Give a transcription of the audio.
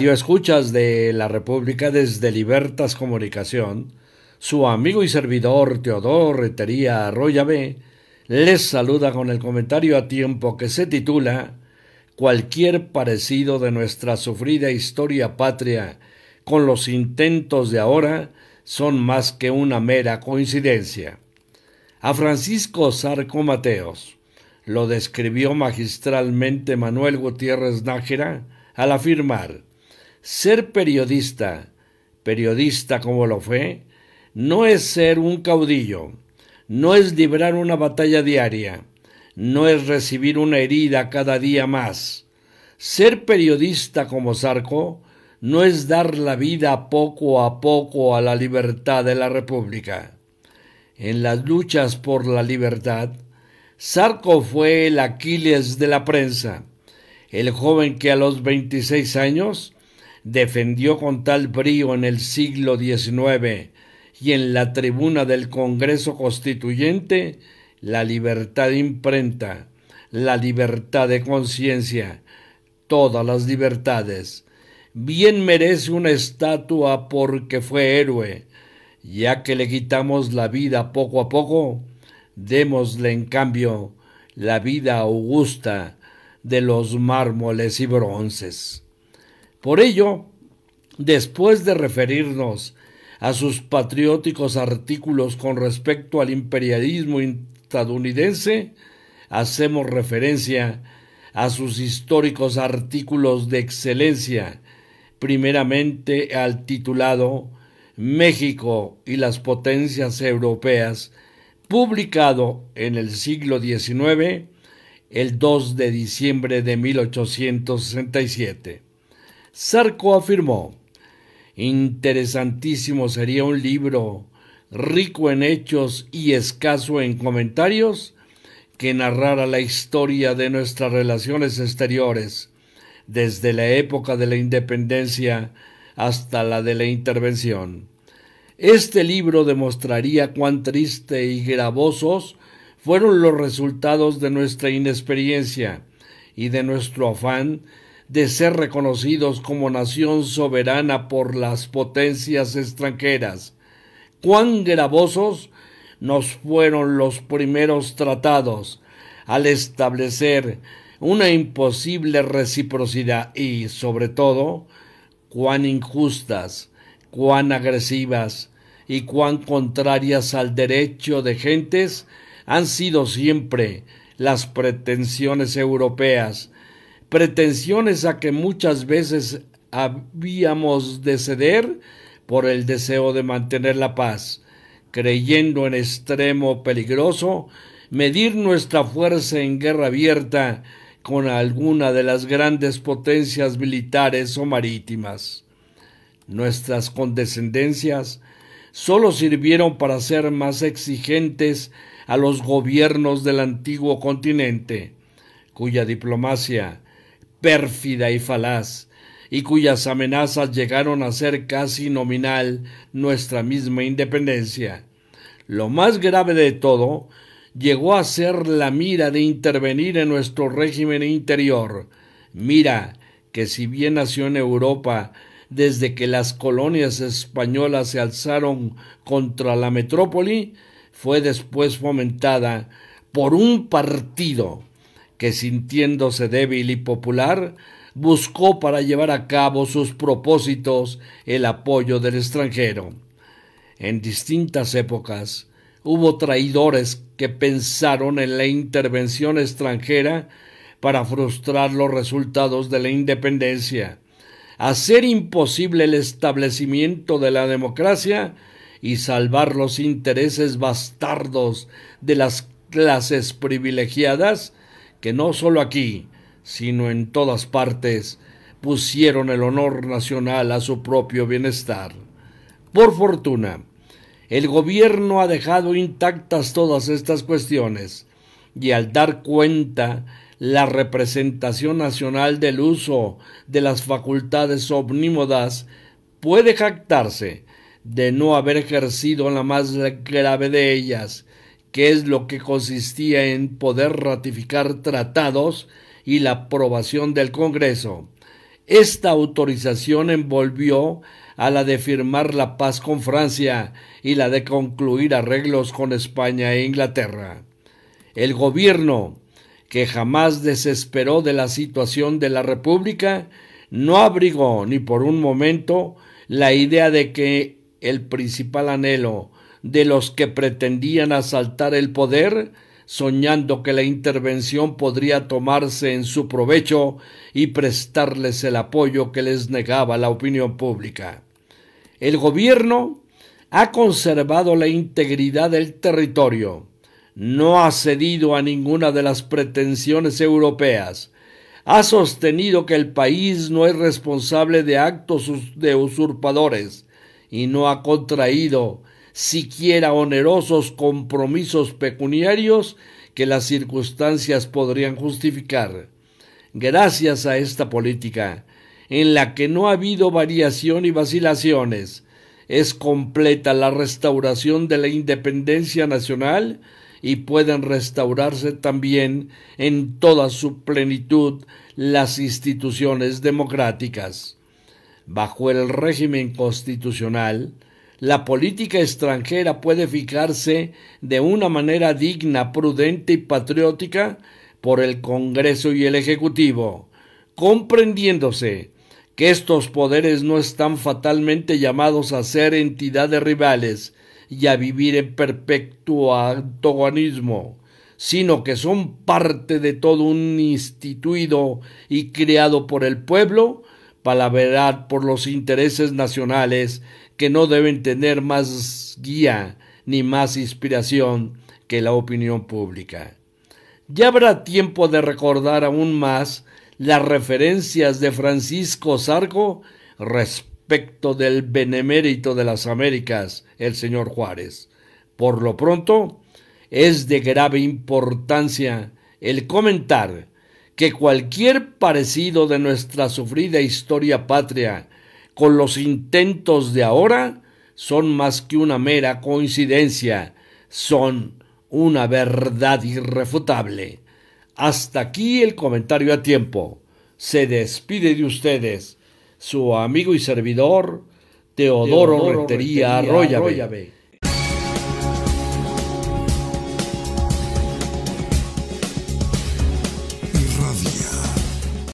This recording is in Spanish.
Escuchas de la República desde Libertas Comunicación, su amigo y servidor Teodoro Retería Arroyave les saluda con el comentario a tiempo que se titula Cualquier parecido de nuestra sufrida historia patria con los intentos de ahora son más que una mera coincidencia. A Francisco Sarco Mateos lo describió magistralmente Manuel Gutiérrez Nájera al afirmar, ser periodista, periodista como lo fue, no es ser un caudillo, no es librar una batalla diaria, no es recibir una herida cada día más. Ser periodista como Zarco no es dar la vida poco a poco a la libertad de la República. En las luchas por la libertad, Zarco fue el Aquiles de la prensa el joven que a los 26 años defendió con tal brío en el siglo XIX y en la tribuna del Congreso Constituyente la libertad de imprenta, la libertad de conciencia, todas las libertades. Bien merece una estatua porque fue héroe, ya que le quitamos la vida poco a poco, démosle en cambio la vida augusta de los mármoles y bronces. Por ello, después de referirnos a sus patrióticos artículos con respecto al imperialismo estadounidense, hacemos referencia a sus históricos artículos de excelencia, primeramente al titulado México y las potencias europeas, publicado en el siglo XIX el 2 de diciembre de 1867. Sarco afirmó, interesantísimo sería un libro rico en hechos y escaso en comentarios que narrara la historia de nuestras relaciones exteriores desde la época de la independencia hasta la de la intervención. Este libro demostraría cuán triste y gravosos fueron los resultados de nuestra inexperiencia y de nuestro afán de ser reconocidos como nación soberana por las potencias extranjeras. Cuán gravosos nos fueron los primeros tratados al establecer una imposible reciprocidad y, sobre todo, cuán injustas, cuán agresivas y cuán contrarias al derecho de gentes han sido siempre las pretensiones europeas, pretensiones a que muchas veces habíamos de ceder por el deseo de mantener la paz, creyendo en extremo peligroso medir nuestra fuerza en guerra abierta con alguna de las grandes potencias militares o marítimas. Nuestras condescendencias solo sirvieron para ser más exigentes a los gobiernos del antiguo continente, cuya diplomacia, pérfida y falaz, y cuyas amenazas llegaron a ser casi nominal nuestra misma independencia. Lo más grave de todo, llegó a ser la mira de intervenir en nuestro régimen interior, mira que si bien nació en Europa desde que las colonias españolas se alzaron contra la metrópoli, fue después fomentada por un partido que sintiéndose débil y popular, buscó para llevar a cabo sus propósitos el apoyo del extranjero. En distintas épocas hubo traidores que pensaron en la intervención extranjera para frustrar los resultados de la independencia, hacer imposible el establecimiento de la democracia y salvar los intereses bastardos de las clases privilegiadas que no solo aquí, sino en todas partes, pusieron el honor nacional a su propio bienestar. Por fortuna, el gobierno ha dejado intactas todas estas cuestiones y al dar cuenta la representación nacional del uso de las facultades omnímodas puede jactarse de no haber ejercido la más grave de ellas, que es lo que consistía en poder ratificar tratados y la aprobación del Congreso. Esta autorización envolvió a la de firmar la paz con Francia y la de concluir arreglos con España e Inglaterra. El gobierno que jamás desesperó de la situación de la República, no abrigó ni por un momento la idea de que el principal anhelo de los que pretendían asaltar el poder, soñando que la intervención podría tomarse en su provecho y prestarles el apoyo que les negaba la opinión pública. El gobierno ha conservado la integridad del territorio, no ha cedido a ninguna de las pretensiones europeas. Ha sostenido que el país no es responsable de actos de usurpadores y no ha contraído siquiera onerosos compromisos pecuniarios que las circunstancias podrían justificar. Gracias a esta política, en la que no ha habido variación y vacilaciones, es completa la restauración de la independencia nacional y pueden restaurarse también en toda su plenitud las instituciones democráticas. Bajo el régimen constitucional, la política extranjera puede fijarse de una manera digna, prudente y patriótica por el Congreso y el Ejecutivo, comprendiéndose que estos poderes no están fatalmente llamados a ser entidades rivales, y a vivir en perpetuo antagonismo, sino que son parte de todo un instituido y creado por el pueblo para verdad por los intereses nacionales que no deben tener más guía ni más inspiración que la opinión pública. Ya habrá tiempo de recordar aún más las referencias de Francisco Zarco, del benemérito de las Américas, el señor Juárez. Por lo pronto, es de grave importancia el comentar que cualquier parecido de nuestra sufrida historia patria con los intentos de ahora son más que una mera coincidencia, son una verdad irrefutable. Hasta aquí el comentario a tiempo. Se despide de ustedes su amigo y servidor Teodoro, Teodoro Rentería,